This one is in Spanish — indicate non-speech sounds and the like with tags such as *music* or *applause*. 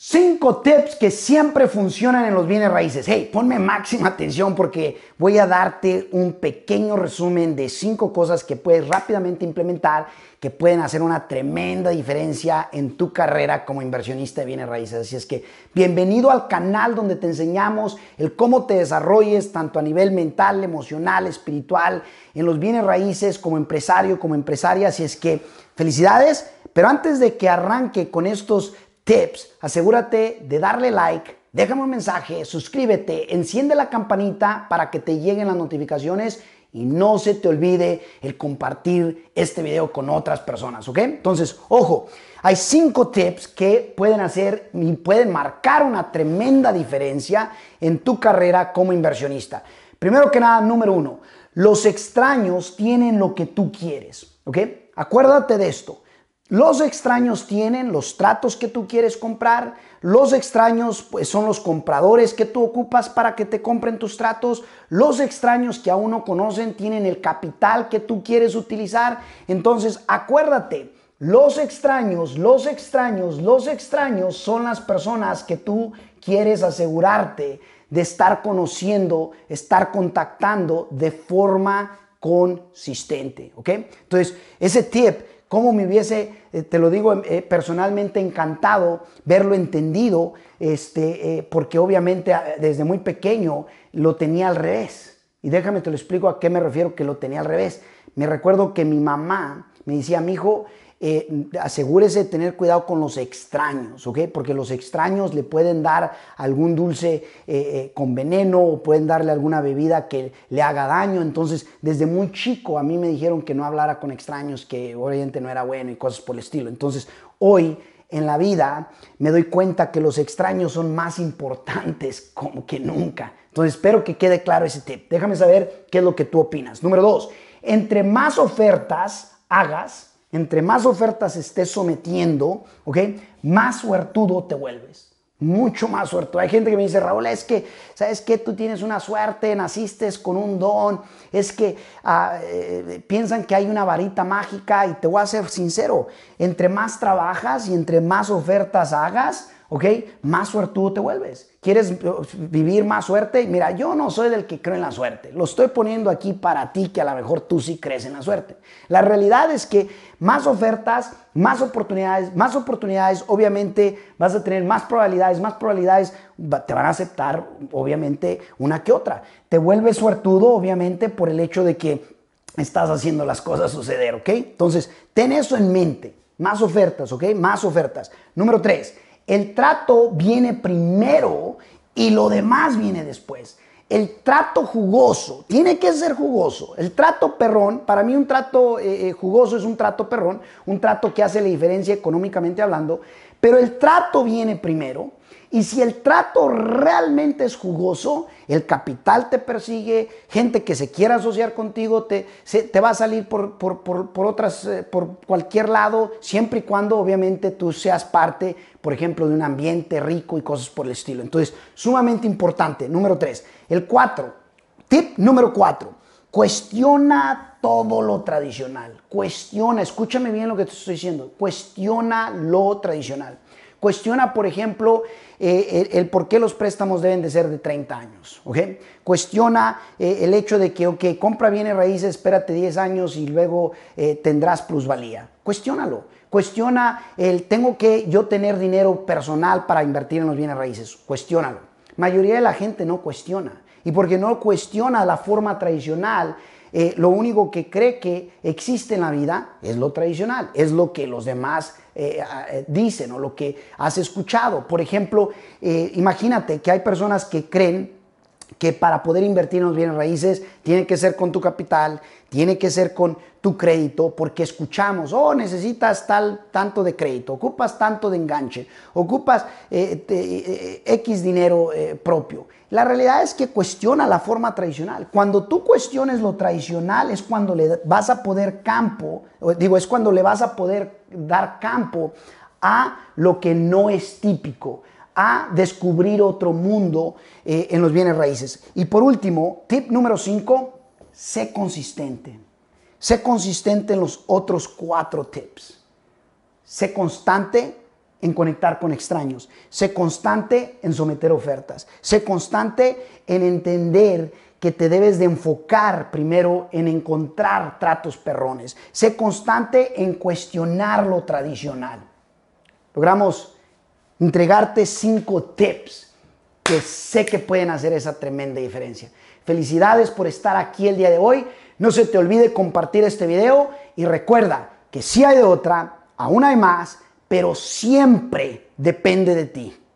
Cinco tips que siempre funcionan en los bienes raíces. Hey, ponme máxima atención porque voy a darte un pequeño resumen de cinco cosas que puedes rápidamente implementar que pueden hacer una tremenda diferencia en tu carrera como inversionista de bienes raíces. Así es que bienvenido al canal donde te enseñamos el cómo te desarrolles tanto a nivel mental, emocional, espiritual, en los bienes raíces como empresario, como empresaria. Así es que felicidades. Pero antes de que arranque con estos tips, asegúrate de darle like, déjame un mensaje, suscríbete, enciende la campanita para que te lleguen las notificaciones y no se te olvide el compartir este video con otras personas, ¿ok? Entonces, ojo, hay cinco tips que pueden hacer y pueden marcar una tremenda diferencia en tu carrera como inversionista. Primero que nada, número uno, los extraños tienen lo que tú quieres, ¿ok? Acuérdate de esto. Los extraños tienen los tratos que tú quieres comprar, los extraños pues, son los compradores que tú ocupas para que te compren tus tratos, los extraños que aún no conocen tienen el capital que tú quieres utilizar. Entonces, acuérdate, los extraños, los extraños, los extraños son las personas que tú quieres asegurarte de estar conociendo, estar contactando de forma consistente, ¿ok? Entonces, ese tip cómo me hubiese, eh, te lo digo em, eh, personalmente, encantado verlo entendido, este, eh, porque obviamente ah, desde muy pequeño lo tenía al revés. Y déjame te lo explico a qué me refiero que lo tenía al revés. Me recuerdo que mi mamá me decía, mi hijo, eh, asegúrese de tener cuidado con los extraños, ¿ok? Porque los extraños le pueden dar algún dulce eh, eh, con veneno o pueden darle alguna bebida que le haga daño. Entonces, desde muy chico a mí me dijeron que no hablara con extraños, que obviamente no era bueno y cosas por el estilo. Entonces, hoy en la vida, me doy cuenta que los extraños son más importantes *laughs* como que nunca. Entonces espero que quede claro ese tip. Déjame saber qué es lo que tú opinas. Número dos, entre más ofertas hagas, entre más ofertas estés sometiendo, ¿ok? Más suertudo te vuelves. Mucho más suertudo. Hay gente que me dice, Raúl, es que, ¿sabes qué? Tú tienes una suerte, naciste con un don, es que ah, eh, eh, piensan que hay una varita mágica y te voy a ser sincero, entre más trabajas y entre más ofertas hagas, ¿ok? Más suertudo te vuelves. ¿Quieres eh, vivir más suerte? Mira, yo no soy del que cree en la suerte. Lo estoy poniendo aquí para ti, que a lo mejor tú sí crees en la suerte. La realidad es que más ofertas, más oportunidades, más oportunidades, obviamente vas a tener más probabilidades, más probabilidades te van a aceptar, obviamente, una que otra. Te vuelves suertudo, obviamente, por el hecho de que estás haciendo las cosas suceder, ¿ok? Entonces, ten eso en mente. Más ofertas, ¿ok? Más ofertas. Número tres el trato viene primero y lo demás viene después. El trato jugoso, tiene que ser jugoso. El trato perrón, para mí un trato eh, eh, jugoso es un trato perrón, un trato que hace la diferencia económicamente hablando. Pero el trato viene primero. Y si el trato realmente es jugoso, el capital te persigue, gente que se quiera asociar contigo te, te va a salir por, otras, eh, por cualquier lado, siempre y cuando obviamente tú seas parte, por ejemplo, de un ambiente rico y cosas por el estilo. Entonces, sumamente importante. Número tres. El cuatro. Tip número cuatro. Cuestiona todo lo tradicional. Cuestiona, escúchame bien lo que te estoy diciendo. Cuestiona lo tradicional. Cuestiona, por ejemplo, eh, el, por qué los préstamos deben de ser de 30 años. Cuestiona eh, el hecho de que, que compra bienes raíces, espérate 10 años y luego eh, tendrás plusvalía. Cuestiónalo. Cuestiona el, tengo que yo tener dinero personal para invertir en los bienes raíces. Cuestiónalo. La mayoría de la gente no cuestiona. Y porque no cuestiona la forma tradicional, eh, lo único que cree que existe en la vida es lo tradicional, es lo que los demás eh, eh, dicen o lo que has escuchado. Por ejemplo, imagínate que hay personas que creen que para poder invertir en los bienes raíces tiene que ser con tu capital, tiene que ser con tu crédito, porque escuchamos, oh, necesitas tal, tanto de crédito, ocupas tanto de enganche, ocupas eh, eh, eh, X dinero propio. La realidad es que cuestiona la forma tradicional. Cuando tú cuestiones lo tradicional es cuando le vas a poder campo, digo, es cuando le vas a poder dar campo a lo que no es típico a descubrir otro mundo eh, en los bienes raíces. Y por último, tip número 5, sé consistente. Sé consistente en los otros cuatro tips. Sé constante en conectar con extraños. Sé constante en someter ofertas. Sé constante en entender que te debes de enfocar primero en encontrar tratos perrones. Sé constante en cuestionar lo tradicional. Logramos entregarte cinco tips que sé que pueden hacer esa tremenda diferencia. Felicidades por estar aquí el día de hoy. No se te olvide compartir este video y recuerda que si hay de otra, aún hay más, pero siempre depende de ti.